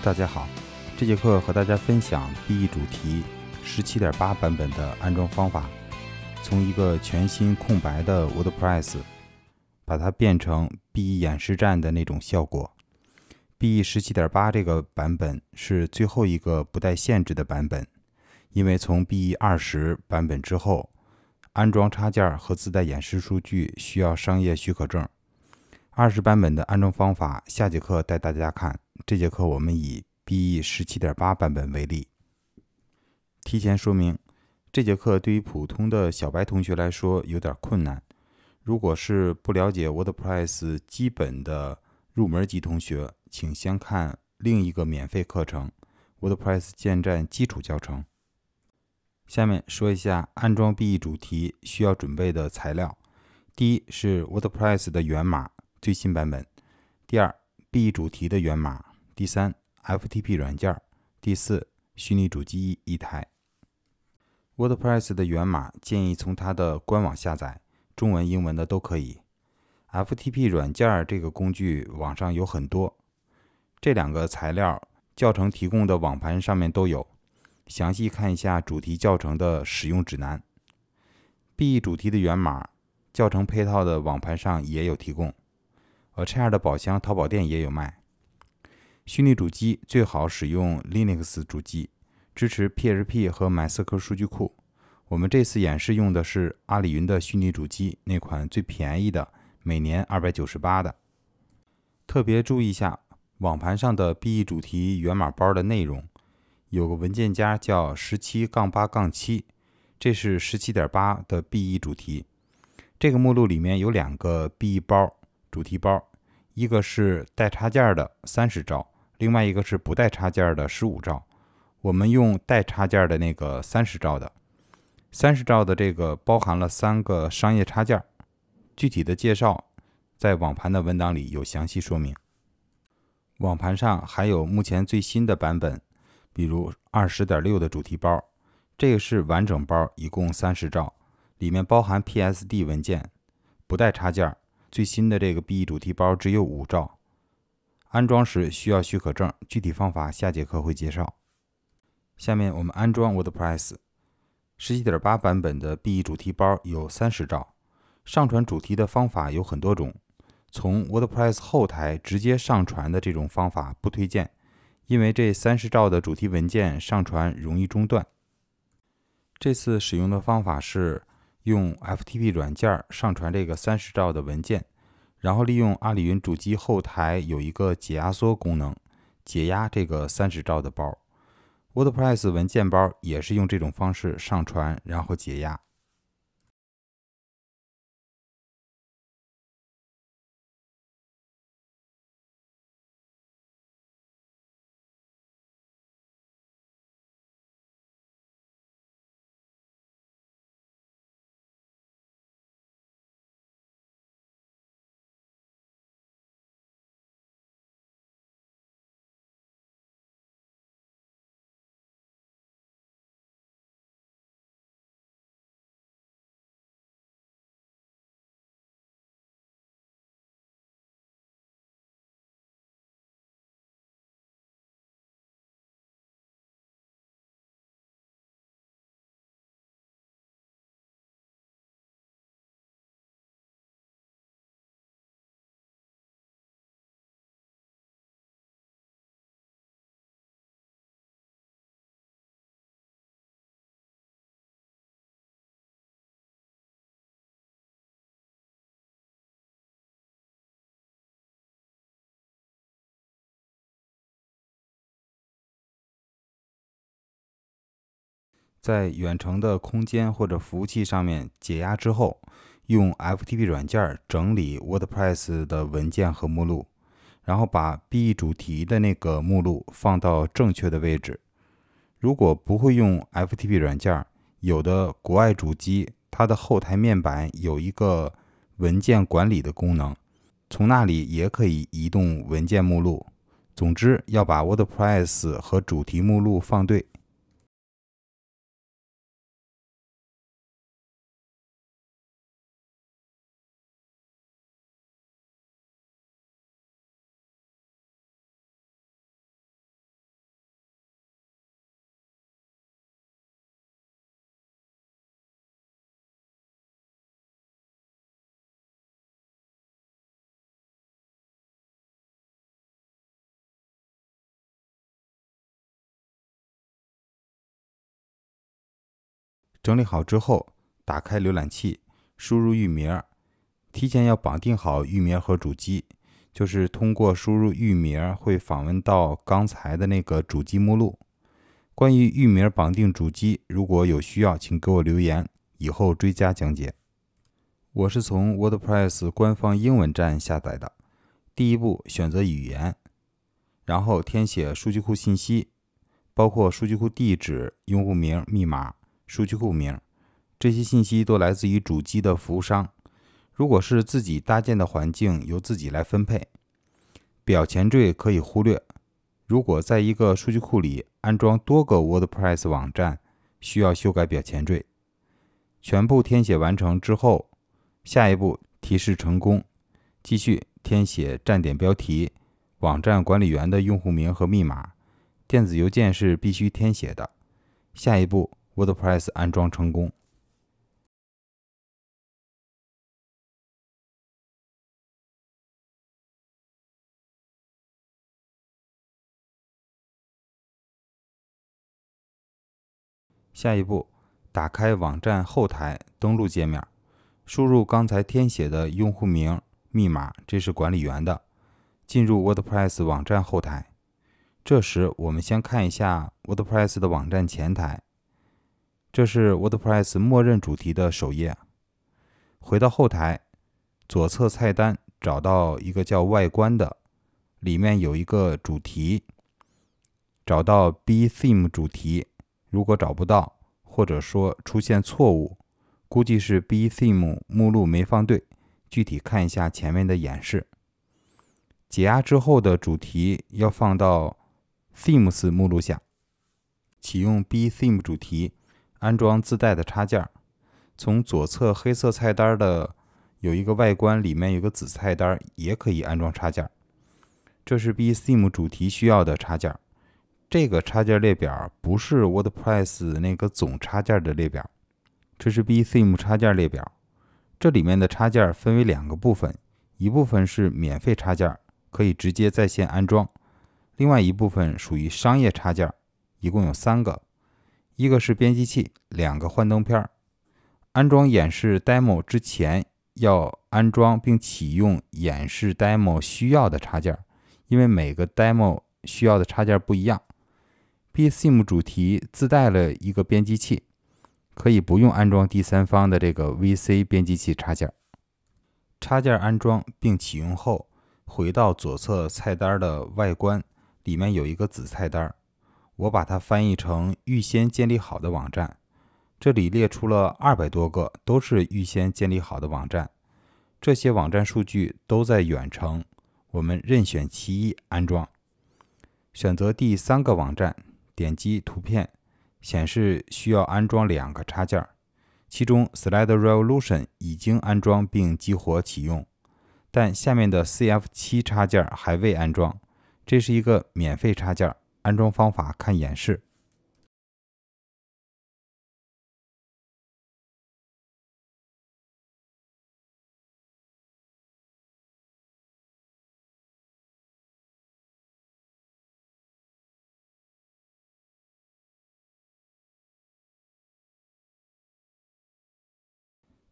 大家好，这节课和大家分享 BE 主题十七点八版本的安装方法，从一个全新空白的 WordPress，把它变成 BE 演示站的那种效果。BE 十七点八这个版本是最后一个不带限制的版本，因为从 BE 二十版本之后，安装插件和自带演示数据需要商业许可证。二十版本的安装方法下节课带大家看。这节课我们以 B E 十七点八版本为例。提前说明，这节课对于普通的小白同学来说有点困难。如果是不了解 WordPress 基本的入门级同学，请先看另一个免费课程《WordPress 建站基础教程》。下面说一下安装 B E 主题需要准备的材料：第一是 WordPress 的源码最新版本；第二，B E 主题的源码。第三，FTP 软件第四，虚拟主机一台。WordPress 的源码建议从它的官网下载，中文、英文的都可以。FTP 软件这个工具网上有很多，这两个材料教程提供的网盘上面都有，详细看一下主题教程的使用指南。B 主题的源码教程配套的网盘上也有提供，a c a i r 的宝箱淘宝店也有卖。虚拟主机最好使用 Linux 主机，支持 PHP 和 MySQL 数据库。我们这次演示用的是阿里云的虚拟主机，那款最便宜的，每年二百九十八的。特别注意一下网盘上的 b e 主题源码包的内容，有个文件夹叫十七杠八杠七，这是十七点八的 b e 主题。这个目录里面有两个 b e 包主题包，一个是带插件的，三十兆。另外一个是不带插件的十五兆，我们用带插件的那个三十兆的。三十兆的这个包含了三个商业插件，具体的介绍在网盘的文档里有详细说明。网盘上还有目前最新的版本，比如二十点六的主题包，这个是完整包，一共三十兆，里面包含 PSD 文件，不带插件。最新的这个 BE 主题包只有五兆。安装时需要许可证，具体方法下节课会介绍。下面我们安装 WordPress 十七点八版本的 B e 主题包，有三十兆。上传主题的方法有很多种，从 WordPress 后台直接上传的这种方法不推荐，因为这三十兆的主题文件上传容易中断。这次使用的方法是用 FTP 软件上传这个三十兆的文件。然后利用阿里云主机后台有一个解压缩功能，解压这个三十兆的包。WordPress 文件包也是用这种方式上传，然后解压。在远程的空间或者服务器上面解压之后，用 FTP 软件整理 WordPress 的文件和目录，然后把 B e 主题的那个目录放到正确的位置。如果不会用 FTP 软件，有的国外主机它的后台面板有一个文件管理的功能，从那里也可以移动文件目录。总之，要把 WordPress 和主题目录放对。整理好之后，打开浏览器，输入域名。提前要绑定好域名和主机，就是通过输入域名会访问到刚才的那个主机目录。关于域名绑定主机，如果有需要，请给我留言，以后追加讲解。我是从 WordPress 官方英文站下载的。第一步，选择语言，然后填写数据库信息，包括数据库地址、用户名、密码。数据库名，这些信息都来自于主机的服务商。如果是自己搭建的环境，由自己来分配。表前缀可以忽略。如果在一个数据库里安装多个 WordPress 网站，需要修改表前缀。全部填写完成之后，下一步提示成功。继续填写站点标题、网站管理员的用户名和密码，电子邮件是必须填写的。下一步。WordPress 安装成功。下一步，打开网站后台登录界面，输入刚才填写的用户名、密码（这是管理员的），进入 WordPress 网站后台。这时，我们先看一下 WordPress 的网站前台。这是 WordPress 默认主题的首页。回到后台，左侧菜单找到一个叫“外观”的，里面有一个主题，找到 B Theme 主题。如果找不到，或者说出现错误，估计是 B Theme 目录没放对。具体看一下前面的演示，解压之后的主题要放到 Themes 目录下，启用 B Theme 主题。安装自带的插件儿，从左侧黑色菜单的有一个外观，里面有个子菜单，也可以安装插件儿。这是 B t e e m 主题需要的插件儿。这个插件列表不是 WordPress 那个总插件的列表，这是 B t e e m 插件列表。这里面的插件分为两个部分，一部分是免费插件，可以直接在线安装；另外一部分属于商业插件，一共有三个。一个是编辑器，两个幻灯片儿。安装演示 demo 之前，要安装并启用演示 demo 需要的插件，因为每个 demo 需要的插件不一样。Bsim 主题自带了一个编辑器，可以不用安装第三方的这个 VC 编辑器插件。插件安装并启用后，回到左侧菜单的外观，里面有一个子菜单。我把它翻译成预先建立好的网站，这里列出了二百多个，都是预先建立好的网站。这些网站数据都在远程，我们任选其一安装。选择第三个网站，点击图片，显示需要安装两个插件，其中 Slide Revolution 已经安装并激活启用，但下面的 CF 七插件还未安装，这是一个免费插件。安装方法看演示。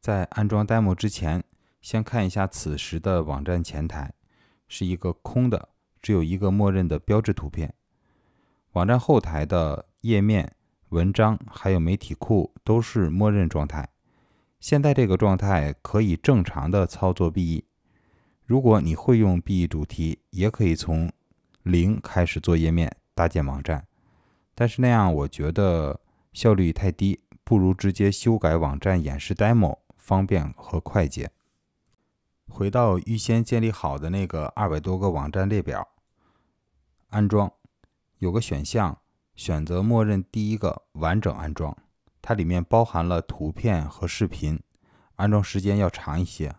在安装 demo 之前，先看一下此时的网站前台，是一个空的，只有一个默认的标志图片。网站后台的页面、文章还有媒体库都是默认状态。现在这个状态可以正常的操作 B E。如果你会用 B E 主题，也可以从零开始做页面搭建网站。但是那样我觉得效率太低，不如直接修改网站演示 demo 方便和快捷。回到预先建立好的那个二百多个网站列表，安装。有个选项，选择默认第一个完整安装，它里面包含了图片和视频，安装时间要长一些。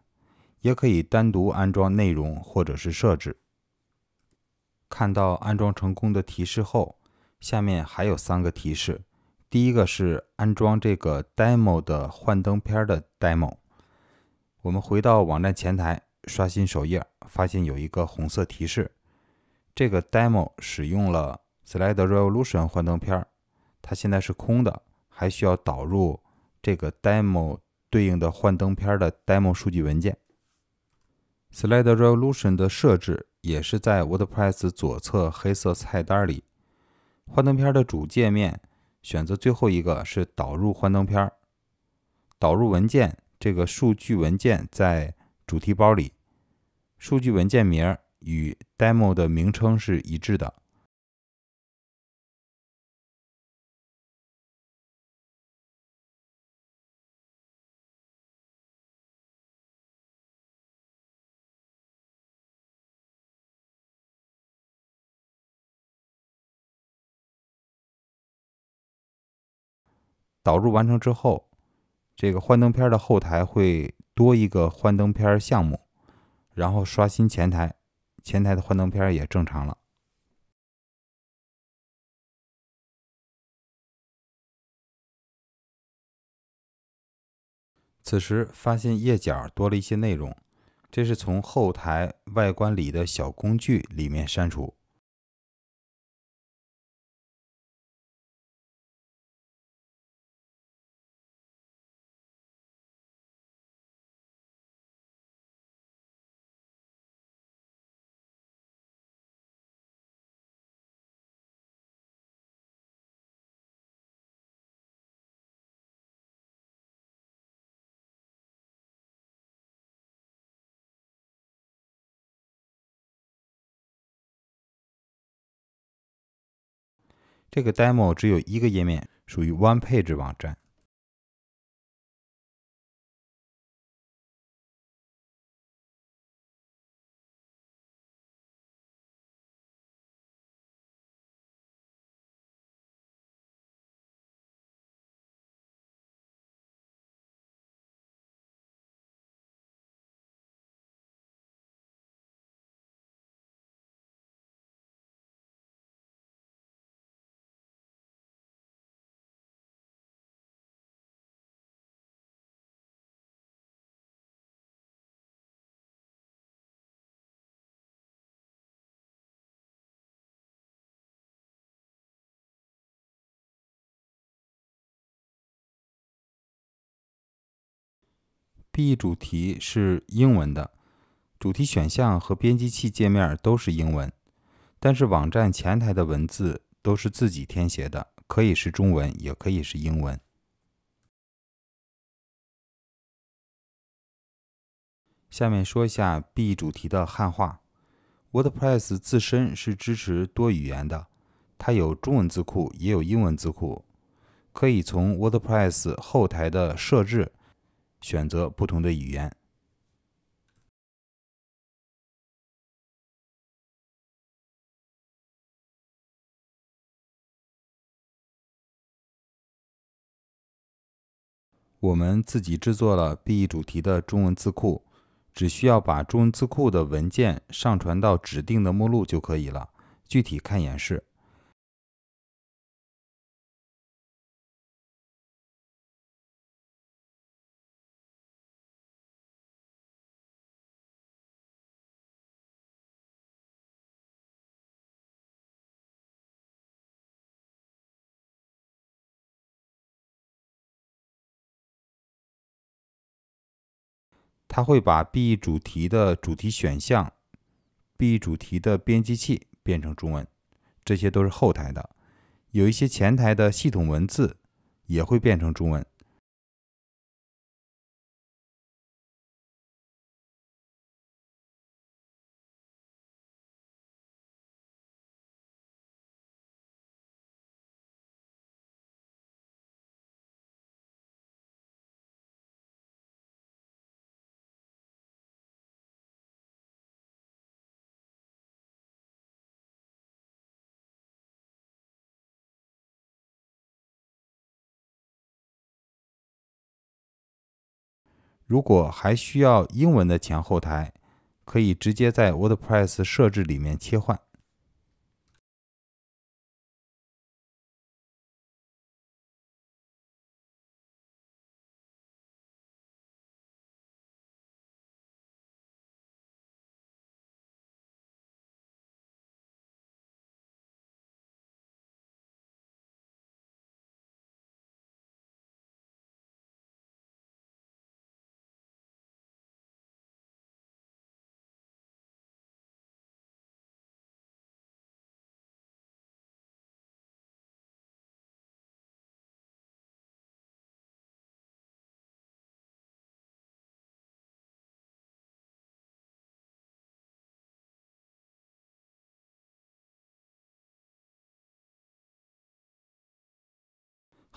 也可以单独安装内容或者是设置。看到安装成功的提示后，下面还有三个提示，第一个是安装这个 demo 的幻灯片的 demo。我们回到网站前台，刷新首页，发现有一个红色提示，这个 demo 使用了。Slide Revolution 幻灯片儿，它现在是空的，还需要导入这个 Demo 对应的幻灯片的 Demo 数据文件。Slide Revolution 的设置也是在 WordPress 左侧黑色菜单里。幻灯片的主界面，选择最后一个是导入幻灯片儿。导入文件，这个数据文件在主题包里，数据文件名与 Demo 的名称是一致的。导入完成之后，这个幻灯片的后台会多一个幻灯片项目，然后刷新前台，前台的幻灯片也正常了。此时发现页角多了一些内容，这是从后台外观里的小工具里面删除。这个 demo 只有一个页面，属于 one page 网站。B 主题是英文的，主题选项和编辑器界面都是英文，但是网站前台的文字都是自己填写的，可以是中文，也可以是英文。下面说一下 B 主题的汉化。WordPress 自身是支持多语言的，它有中文字库，也有英文字库，可以从 WordPress 后台的设置。选择不同的语言。我们自己制作了 B e 主题的中文字库，只需要把中文字库的文件上传到指定的目录就可以了。具体看演示。它会把 B 主题的主题选项、B 主题的编辑器变成中文，这些都是后台的。有一些前台的系统文字也会变成中文。如果还需要英文的前后台，可以直接在 WordPress 设置里面切换。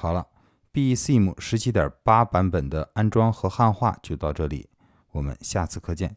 好了 b e s i m 十七点八版本的安装和汉化就到这里，我们下次课见。